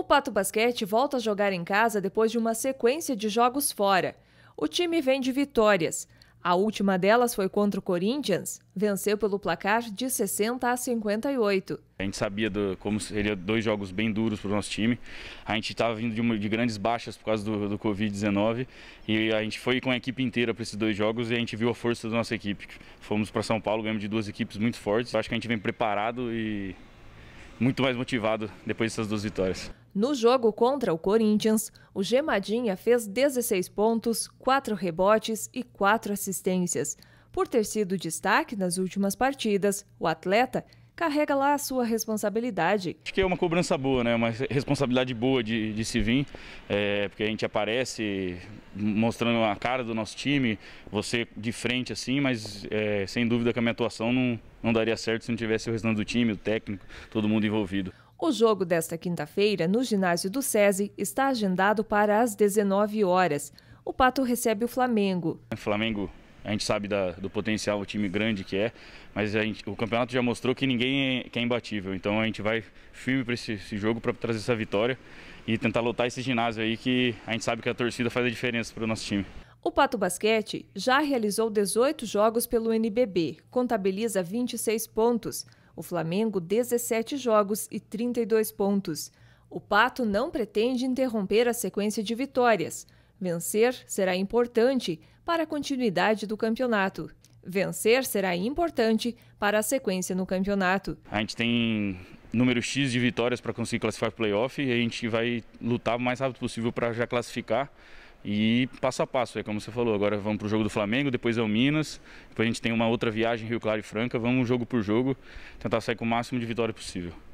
O Pato Basquete volta a jogar em casa depois de uma sequência de jogos fora. O time vem de vitórias. A última delas foi contra o Corinthians, venceu pelo placar de 60 a 58. A gente sabia do, como seriam dois jogos bem duros para o nosso time. A gente estava vindo de, uma, de, grandes baixas por causa do, do Covid-19 e a gente foi com a equipe inteira para esses dois jogos e a gente viu a força da nossa equipe. Fomos para São Paulo, ganhamos de duas equipes muito fortes. Acho que a gente vem preparado e muito mais motivado depois dessas duas vitórias. No jogo contra o Corinthians, o Gemadinha fez 16 pontos, 4 rebotes e 4 assistências. Por ter sido destaque nas últimas partidas, o atleta carrega lá a sua responsabilidade. Acho que é uma cobrança boa, né? uma responsabilidade boa de, de se vir, é, porque a gente aparece mostrando a cara do nosso time, você de frente assim, mas é, sem dúvida que a minha atuação não, não daria certo se não tivesse o restante do time, o técnico, todo mundo envolvido. O jogo desta quinta-feira, no ginásio do SESI, está agendado para as 19 horas. O Pato recebe o Flamengo. O Flamengo a gente sabe da, do potencial, o time grande que é, mas gente, o campeonato já mostrou que ninguém é, que é imbatível. Então a gente vai firme para esse, esse, jogo para trazer essa vitória e tentar lotar esse ginásio aí que a gente sabe que a torcida faz a diferença para o nosso time. O Pato Basquete já realizou 18 jogos pelo NBB, contabiliza 26 pontos. O Flamengo, 17 jogos e 32 pontos. O Pato não pretende interromper a sequência de vitórias. Vencer será importante para a continuidade do campeonato. Vencer será importante para a sequência no campeonato. A gente tem número X de vitórias para conseguir classificar para o playoff e a gente vai lutar o mais rápido possível para já classificar. E passo a passo, é como você falou, agora vamos para o jogo do Flamengo, depois é o Minas, depois a gente tem uma outra viagem Rio Claro e Franca, vamos jogo por jogo, tentar sair com o máximo de vitória possível.